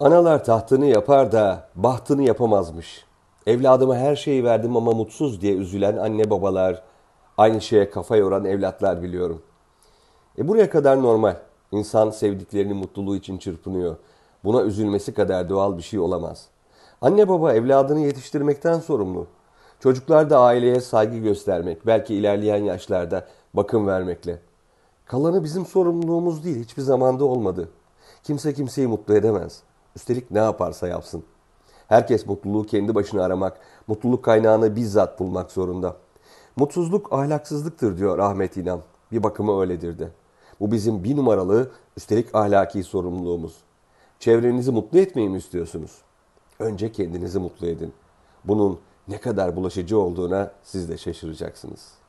Analar tahtını yapar da bahtını yapamazmış. Evladıma her şeyi verdim ama mutsuz diye üzülen anne babalar, aynı şeye kafa yoran evlatlar biliyorum. E buraya kadar normal. İnsan sevdiklerinin mutluluğu için çırpınıyor. Buna üzülmesi kadar doğal bir şey olamaz. Anne baba evladını yetiştirmekten sorumlu. Çocuklar da aileye saygı göstermek, belki ilerleyen yaşlarda bakım vermekle. Kalanı bizim sorumluluğumuz değil, hiçbir zamanda olmadı. Kimse kimseyi mutlu edemez.'' Üstelik ne yaparsa yapsın. Herkes mutluluğu kendi başına aramak, mutluluk kaynağını bizzat bulmak zorunda. Mutsuzluk ahlaksızlıktır diyor Ahmet İnan. Bir bakımı öyledir de. Bu bizim bir numaralı, üstelik ahlaki sorumluluğumuz. Çevrenizi mutlu etmeyi mi istiyorsunuz? Önce kendinizi mutlu edin. Bunun ne kadar bulaşıcı olduğuna siz de şaşıracaksınız.''